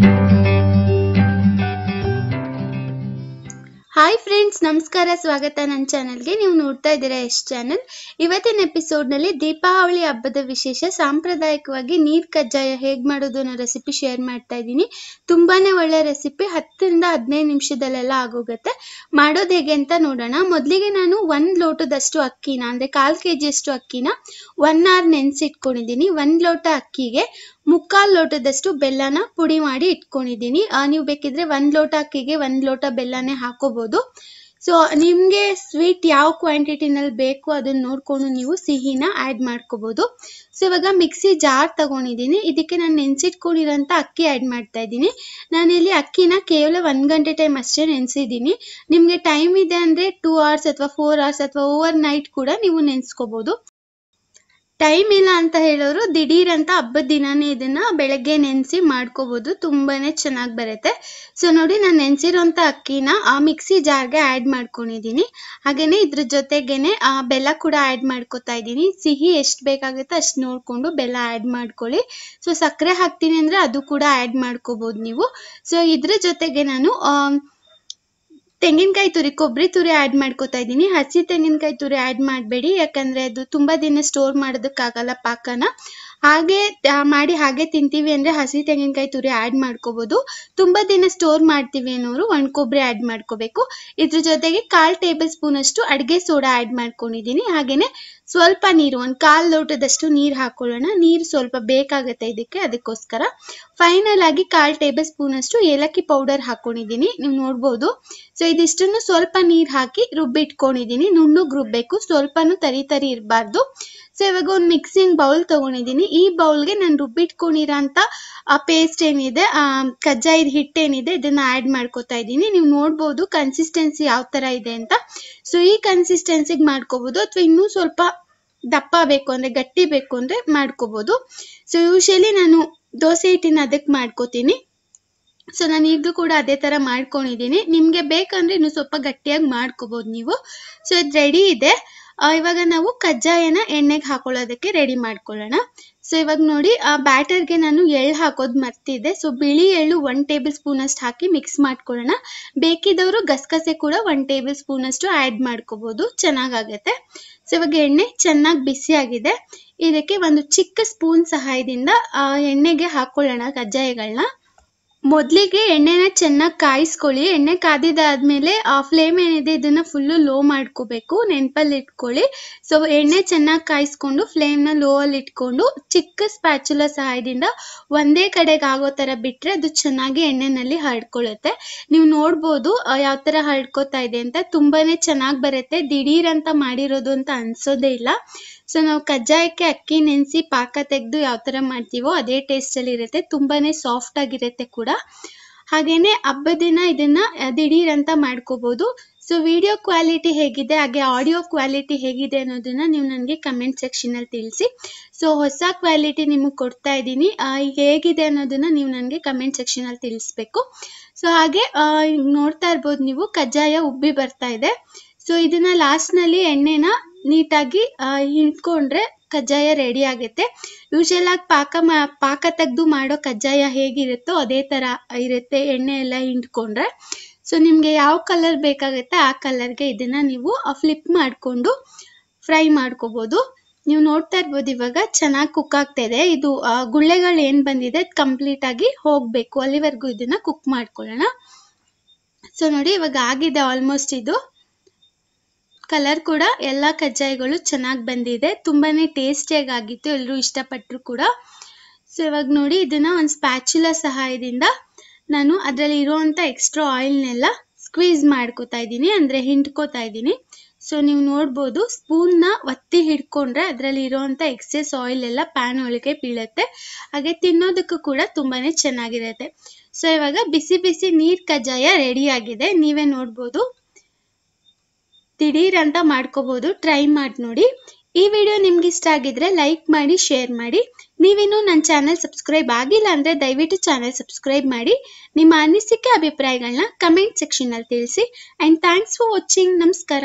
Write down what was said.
Thank you. Friends ನಮಸ್ಕಾರ ಸ್ವಾಗತ ನನ್ನ ಚಾನಲ್ಗೆ ನೀವು ನೋಡ್ತಾ ಇದ್ದೀರಾ ಎಸ್ ಚಾನಲ್ ಇವತ್ತಿನ ಎಪಿಸೋಡ್ ನಲ್ಲಿ ದೀಪಾವಳಿ ಹಬ್ಬದ ವಿಶೇಷ ಸಾಂಪ್ರದಾಯಿಕವಾಗಿ ನೀರ್ ಕಜ್ಜಾಯ ಹೇಗೆ ಮಾಡೋದು ಅನ್ನೋ ರೆಸಿಪಿ ಶೇರ್ ಮಾಡ್ತಾ ಇದ್ದೀನಿ ತುಂಬಾನೇ ಒಳ್ಳೆ ರೆಸಿಪಿ ಹತ್ತರಿಂದ ಹದಿನೈದು ನಿಮಿಷದಲ್ಲೆಲ್ಲ ಆಗೋಗುತ್ತೆ ಮಾಡೋದು ಹೇಗೆ ಅಂತ ನೋಡೋಣ ಮೊದಲಿಗೆ ನಾನು ಒಂದ್ ಲೋಟದಷ್ಟು ಅಕ್ಕಿನ ಅಂದ್ರೆ ಕಾಲ್ ಕೆ ಜಿಯಷ್ಟು ಅಕ್ಕಿನ ಒನ್ ಅವರ್ ನೆನೆಸಿಟ್ಕೊಂಡಿದ್ದೀನಿ ಒಂದ್ ಲೋಟ ಅಕ್ಕಿಗೆ ಮುಕ್ಕಾಲು ಲೋಟದಷ್ಟು ಬೆಲ್ಲನ ಪುಡಿ ಮಾಡಿ ಇಟ್ಕೊಂಡಿದ್ದೀನಿ ನೀವು ಬೇಕಿದ್ರೆ ಒಂದ್ ಲೋಟ ಅಕ್ಕಿಗೆ ಒಂದ್ ಲೋಟ ಬೆಲ್ಲನೇ ಹಾಕೋಬಹುದು ಸೊ ನಿಮಗೆ ಸ್ವೀಟ್ ಯಾವ ಕ್ವಾಂಟಿಟಿನಲ್ಲಿ ಬೇಕು ಅದನ್ನು ನೋಡಿಕೊಂಡು ನೀವು ಸಿಹಿನ ಆ್ಯಡ್ ಮಾಡ್ಕೋಬೋದು ಸೊ ಇವಾಗ ಮಿಕ್ಸಿ ಜಾರ್ ತಗೊಂಡಿದ್ದೀನಿ ಇದಕ್ಕೆ ನಾನು ನೆನೆಸಿಟ್ಕೊಂಡಿರೋಂಥ ಅಕ್ಕಿ ಆ್ಯಡ್ ಮಾಡ್ತಾ ಇದ್ದೀನಿ ನಾನಿಲ್ಲಿ ಅಕ್ಕಿನ ಕೇವಲ ಒಂದು ಗಂಟೆ ಟೈಮ್ ಅಷ್ಟೇ ನೆನೆಸಿದ್ದೀನಿ ನಿಮಗೆ ಟೈಮ್ ಇದೆ ಅಂದರೆ ಟೂ ಅವರ್ಸ್ ಅಥವಾ ಫೋರ್ ಅವರ್ಸ್ ಅಥವಾ ಓವರ್ ನೈಟ್ ಕೂಡ ನೀವು ನೆನೆಸ್ಕೋಬೋದು ಟೈಮ್ ಇಲ್ಲ ಅಂತ ಹೇಳೋರು ದಿಢೀರ್ ಅಂತ ಹಬ್ಬದ ದಿನಾನೇ ಇದನ್ನ ಬೆಳಗ್ಗೆ ನೆನೆಸಿ ಮಾಡ್ಕೋಬಹುದು ತುಂಬಾನೇ ಚೆನ್ನಾಗಿ ಬರುತ್ತೆ ಸೊ ನೋಡಿ ನಾನು ನೆನೆಸಿರೋಂಥ ಅಕ್ಕಿನ ಆ ಮಿಕ್ಸಿ ಜಾರ್ಗೆ ಆ್ಯಡ್ ಮಾಡ್ಕೊಂಡಿದ್ದೀನಿ ಹಾಗೇನೆ ಇದ್ರ ಜೊತೆಗೇನೆ ಆ ಬೆಲ್ಲ ಕೂಡ ಆ್ಯಡ್ ಮಾಡ್ಕೊತಾ ಇದ್ದೀನಿ ಸಿಹಿ ಎಷ್ಟು ಬೇಕಾಗುತ್ತೆ ಅಷ್ಟು ನೋಡಿಕೊಂಡು ಬೆಲ್ಲ ಆ್ಯಡ್ ಮಾಡ್ಕೊಳ್ಳಿ ಸೊ ಸಕ್ಕರೆ ಹಾಕ್ತೀನಿ ಅಂದರೆ ಅದು ಕೂಡ ಆ್ಯಡ್ ಮಾಡ್ಕೋಬಹುದು ನೀವು ಸೊ ಇದ್ರ ಜೊತೆಗೆ ನಾನು ತೆಂಗಿನಕಾಯಿ ತುರಿ ಕೊಬ್ಬರಿ ತುರಿ ಆ್ಯಡ್ ಮಾಡ್ಕೋತಾ ಇದ್ದೀನಿ ಹಸಿ ತೆಂಗಿನಕಾಯಿ ತುರಿ ಆ್ಯಡ್ ಮಾಡಬೇಡಿ ಯಾಕಂದರೆ ಅದು ತುಂಬ ದಿನ ಸ್ಟೋರ್ ಮಾಡೋದಕ್ಕಾಗಲ್ಲ ಪಾಕನ ಹಾಗೆ ಮಾಡಿ ಹಾಗೆ ತಿಂತೀವಿ ಅಂದರೆ ಹಸಿ ತೆಂಗಿನಕಾಯಿ ತುರಿ ಆ್ಯಡ್ ಮಾಡ್ಕೋಬೋದು ತುಂಬ ದಿನ ಸ್ಟೋರ್ ಮಾಡ್ತೀವಿ ಅನ್ನೋರು ಒಣ ಕೊಬ್ಬರಿ ಆ್ಯಡ್ ಮಾಡ್ಕೋಬೇಕು ಇದ್ರ ಜೊತೆಗೆ ಕಾಲು ಟೇಬಲ್ ಸ್ಪೂನ್ ಅಷ್ಟು ಅಡುಗೆ ಸೋಡಾ ಆ್ಯಡ್ ಮಾಡ್ಕೊಂಡಿದ್ದೀನಿ ಹಾಗೆಯೇ ಸ್ವಲ್ಪ ನೀರು ಒಂದು ಕಾಲು ಲೋಟದಷ್ಟು ನೀರು ಹಾಕೊಳ್ಳೋಣ ನೀರು ಸ್ವಲ್ಪ ಬೇಕಾಗುತ್ತೆ ಇದಕ್ಕೆ ಅದಕ್ಕೋಸ್ಕರ ಫೈನಲ್ ಆಗಿ ಕಾಲು ಟೇಬಲ್ ಸ್ಪೂನ್ ಅಷ್ಟು ಏಲಕ್ಕಿ ಪೌಡರ್ ಹಾಕೊಂಡಿದ್ದೀನಿ ನೀವು ನೋಡ್ಬೋದು ಸೊ ಇದಿಷ್ಟನ್ನು ಸ್ವಲ್ಪ ನೀರು ಹಾಕಿ ರುಬ್ಬಿಟ್ಕೊಂಡಿದ್ದೀನಿ ನುಣ್ಣಗೆ ರುಬ್ಬೇಕು ಸ್ವಲ್ಪನು ತರಿ ತರಿ ಇರಬಾರ್ದು ಸೊ ಇವಾಗ ಒಂದು ಮಿಕ್ಸಿಂಗ್ ಬೌಲ್ ತಗೊಂಡಿದೀನಿ ಈ ಬೌಲ್ಗೆ ನಾನು ರುಬ್ಬಿಟ್ಕೊಂಡಿರೋಂಥ ಪೇಸ್ಟ್ ಏನಿದೆ ಕಜ್ಜಾಯದ ಏನಿದೆ ಇದನ್ನ ಆಡ್ ಮಾಡ್ಕೋತಾ ಇದ್ದೀನಿ ನೀವು ನೋಡ್ಬೋದು ಕನ್ಸಿಸ್ಟೆನ್ಸಿ ಯಾವ ತರ ಇದೆ ಅಂತ ಸೊ ಈ ಕನ್ಸಿಸ್ಟೆನ್ಸಿಗೆ ಮಾಡ್ಕೋಬೋದು ಅಥವಾ ಇನ್ನೂ ಸ್ವಲ್ಪ ದಪ್ಪ ಬೇಕು ಅಂದ್ರೆ ಗಟ್ಟಿ ಬೇಕು ಅಂದ್ರೆ ಮಾಡ್ಕೋಬಹುದು ಸೊ ಯೂಶಲಿ ನಾನು ದೋಸೆ ಹಿಟ್ಟಿನ ಅದಕ್ಕೆ ಮಾಡ್ಕೋತೀನಿ ಸೊ ನಾನು ಈಗಲೂ ಕೂಡ ಅದೇ ಥರ ಮಾಡ್ಕೊಂಡಿದ್ದೀನಿ ನಿಮಗೆ ಬೇಕಂದ್ರೆ ಇನ್ನು ಸ್ವಲ್ಪ ಗಟ್ಟಿಯಾಗಿ ಮಾಡ್ಕೋಬೋದು ನೀವು ಸೊ ಇದು ರೆಡಿ ಇದೆ ಇವಾಗ ನಾವು ಕಜ್ಜಾಯನ ಎಣ್ಣೆಗೆ ಹಾಕೊಳ್ಳೋದಕ್ಕೆ ರೆಡಿ ಮಾಡ್ಕೊಳ್ಳೋಣ ಸೊ ಇವಾಗ ನೋಡಿ ಆ ಬ್ಯಾಟರ್ಗೆ ನಾನು ಎಳ್ಳು ಹಾಕೋದು ಮರ್ತಿದ್ದೆ ಸೊ ಬಿಳಿ ಎಳ್ಳು ಒನ್ ಟೇಬಲ್ ಸ್ಪೂನಷ್ಟು ಹಾಕಿ ಮಿಕ್ಸ್ ಮಾಡ್ಕೊಳ್ಳೋಣ ಬೇಕಿದವರು ಗಸಗಸೆ ಕೂಡ ಒನ್ ಟೇಬಲ್ ಸ್ಪೂನಷ್ಟು ಆ್ಯಡ್ ಮಾಡ್ಕೋಬೋದು ಚೆನ್ನಾಗಾಗತ್ತೆ ಸೊ ಇವಾಗ ಎಣ್ಣೆ ಚೆನ್ನಾಗಿ ಬಿಸಿಯಾಗಿದೆ ಇದಕ್ಕೆ ಒಂದು ಚಿಕ್ಕ ಸ್ಪೂನ್ ಸಹಾಯದಿಂದ ಎಣ್ಣೆಗೆ ಹಾಕ್ಕೊಳ್ಳೋಣ ಕಜ್ಜಾಯಗಳನ್ನ ಮೊದಲಿಗೆ ಎಣ್ಣೆನ ಚೆನ್ನಾಗಿ ಕಾಯಿಸ್ಕೊಳ್ಳಿ ಎಣ್ಣೆ ಆ ಫ್ಲೇಮ್ ಏನಿದೆ ಇದನ್ನು ಫುಲ್ಲು ಲೋ ಮಾಡ್ಕೋಬೇಕು ನೆನಪಲ್ಲಿ ಇಟ್ಕೊಳ್ಳಿ ಸೊ ಎಣ್ಣೆ ಚೆನ್ನಾಗಿ ಕಾಯಿಸ್ಕೊಂಡು ಫ್ಲೇಮ್ನ ಲೋ ಅಲ್ಲಿ ಇಟ್ಕೊಂಡು ಚಿಕ್ಕ ಸ್ಪ್ಯಾಚುಲ ಸಹಾಯದಿಂದ ಒಂದೇ ಕಡೆಗೆ ಆಗೋ ಥರ ಬಿಟ್ರೆ ಅದು ಚೆನ್ನಾಗಿ ಎಣ್ಣೆನಲ್ಲಿ ಹರ್ಡ್ಕೊಳ್ಳುತ್ತೆ ನೀವು ನೋಡ್ಬೋದು ಯಾವ ಥರ ಹರ್ಡ್ಕೋತಾ ಇದೆ ಅಂತ ತುಂಬಾ ಚೆನ್ನಾಗಿ ಬರುತ್ತೆ ದಿಢೀರ್ ಅಂತ ಮಾಡಿರೋದು ಅಂತ ಅನ್ಸೋದೇ ಇಲ್ಲ ಸೊ ನಾವು ಕಜ್ಜಾಯಕ್ಕೆ ಅಕ್ಕಿ ನೆನೆಸಿ ಪಾಕ ತೆಗೆದು ಯಾವ ಥರ ಮಾಡ್ತೀವೋ ಅದೇ ಟೇಸ್ಟಲ್ಲಿ ಇರುತ್ತೆ ತುಂಬಾ ಸಾಫ್ಟ್ ಆಗಿರುತ್ತೆ ಕೂಡ ಹಾಗೆಯೇ ಹಬ್ಬದ ದಿನ ಇದನ್ನು ದಿಢೀರಂತ ಮಾಡ್ಕೋಬೋದು ಸೊ ವಿಡಿಯೋ ಕ್ವಾಲಿಟಿ ಹೇಗಿದೆ ಹಾಗೆ ಆಡಿಯೋ ಕ್ವಾಲಿಟಿ ಹೇಗಿದೆ ಅನ್ನೋದನ್ನು ನೀವು ನನಗೆ ಕಮೆಂಟ್ ಸೆಕ್ಷನಲ್ಲಿ ತಿಳಿಸಿ ಸೊ ಹೊಸ ಕ್ವಾಲಿಟಿ ನಿಮಗೆ ಕೊಡ್ತಾ ಇದ್ದೀನಿ ಈಗ ಹೇಗಿದೆ ಅನ್ನೋದನ್ನು ನೀವು ನನಗೆ ಕಮೆಂಟ್ ಸೆಕ್ಷನಲ್ಲಿ ತಿಳಿಸ್ಬೇಕು ಸೊ ಹಾಗೆ ನೋಡ್ತಾ ಇರ್ಬೋದು ನೀವು ಕಜ್ಜಾಯ ಉಬ್ಬಿ ಬರ್ತಾ ಇದೆ ಸೊ ಇದನ್ನ ಲಾಸ್ಟ್ನಲ್ಲಿ ಎಣ್ಣೆನ ನೀಟಾಗಿ ಹಿಂಡ್ಕೊಂಡ್ರೆ ಕಜ್ಜಾಯ ರೆಡಿ ಆಗುತ್ತೆ ಯೂಶಲ್ ಆಗಿ ಪಾಕ ಮಾ ಪಾಕ ತೆಗೆದು ಮಾಡೋ ಕಜ್ಜಾಯ ಹೇಗಿರುತ್ತೋ ಅದೇ ಥರ ಇರುತ್ತೆ ಎಣ್ಣೆ ಎಲ್ಲ ಹಿಂಡ್ಕೊಂಡ್ರೆ ಸೊ ನಿಮಗೆ ಯಾವ ಕಲರ್ ಬೇಕಾಗುತ್ತೆ ಆ ಕಲರ್ಗೆ ಇದನ್ನು ನೀವು ಫ್ಲಿಪ್ ಮಾಡಿಕೊಂಡು ಫ್ರೈ ಮಾಡ್ಕೋಬೋದು ನೀವು ನೋಡ್ತಾ ಇರ್ಬೋದು ಇವಾಗ ಚೆನ್ನಾಗಿ ಕುಕ್ ಆಗ್ತಾ ಇದೆ ಇದು ಗುಳ್ಳೆಗಳು ಏನು ಬಂದಿದೆ ಕಂಪ್ಲೀಟಾಗಿ ಹೋಗಬೇಕು ಅಲ್ಲಿವರೆಗೂ ಇದನ್ನು ಕುಕ್ ಮಾಡ್ಕೊಳ್ಳೋಣ ಸೊ ನೋಡಿ ಇವಾಗ ಆಗಿದೆ ಆಲ್ಮೋಸ್ಟ್ ಇದು ಕಲರ್ ಕೂಡ ಎಲ್ಲ ಕಜ್ಜಾಯಗಳು ಚೆನ್ನಾಗಿ ಬಂದಿದೆ ತುಂಬಾನೇ ಟೇಸ್ಟಿಯಾಗಿ ಆಗಿತ್ತು ಎಲ್ಲರೂ ಇಷ್ಟಪಟ್ಟರು ಕೂಡ ಸೊ ಇವಾಗ ನೋಡಿ ಇದನ್ನ ಒಂದು ಸ್ಪ್ಯಾಚುಲ ಸಹಾಯದಿಂದ ನಾನು ಅದರಲ್ಲಿ ಇರೋವಂಥ ಎಕ್ಸ್ಟ್ರಾ ಆಯಿಲ್ನೆಲ್ಲ ಸ್ಕ್ವೀಸ್ ಮಾಡ್ಕೋತಾ ಇದ್ದೀನಿ ಅಂದರೆ ಹಿಂಡ್ಕೋತಾ ಇದ್ದೀನಿ ಸೊ ನೀವು ನೋಡ್ಬೋದು ಸ್ಪೂನ್ನ ಒತ್ತಿ ಹಿಡ್ಕೊಂಡ್ರೆ ಅದರಲ್ಲಿ ಇರೋವಂಥ ಎಕ್ಸೆಸ್ ಆಯಿಲ್ ಎಲ್ಲ ಪ್ಯಾನ್ ಒಳಗೆ ಬೀಳುತ್ತೆ ಹಾಗೆ ತಿನ್ನೋದಕ್ಕೂ ಕೂಡ ತುಂಬಾ ಚೆನ್ನಾಗಿರುತ್ತೆ ಸೊ ಇವಾಗ ಬಿಸಿ ಬಿಸಿ ನೀರು ಕಜ್ಜಾಯ ರೆಡಿ ಆಗಿದೆ ನೀವೇ ನೋಡ್ಬೋದು ದಿಢೀರಂತ ಮಾಡ್ಕೋಬೋದು ಟ್ರೈ ಮಾಡಿ ನೋಡಿ ಈ ವಿಡಿಯೋ ನಿಮ್ಗೆ ಇಷ್ಟ ಆಗಿದ್ರೆ ಲೈಕ್ ಮಾಡಿ ಶೇರ್ ಮಾಡಿ ನೀವಿನ್ನೂ ನನ್ನ ಚಾನಲ್ ಸಬ್ಸ್ಕ್ರೈಬ್ ಆಗಿಲ್ಲ ಅಂದರೆ ದಯವಿಟ್ಟು ಚಾನಲ್ ಸಬ್ಸ್ಕ್ರೈಬ್ ಮಾಡಿ ನಿಮ್ಮ ಅನಿಸಿಕೆ ಅಭಿಪ್ರಾಯಗಳನ್ನ ಕಮೆಂಟ್ ಸೆಕ್ಷನಲ್ಲಿ ತಿಳಿಸಿ ಆ್ಯಂಡ್ ಥ್ಯಾಂಕ್ಸ್ ಫಾರ್ ವಾಚಿಂಗ್ ನಮಸ್ಕಾರ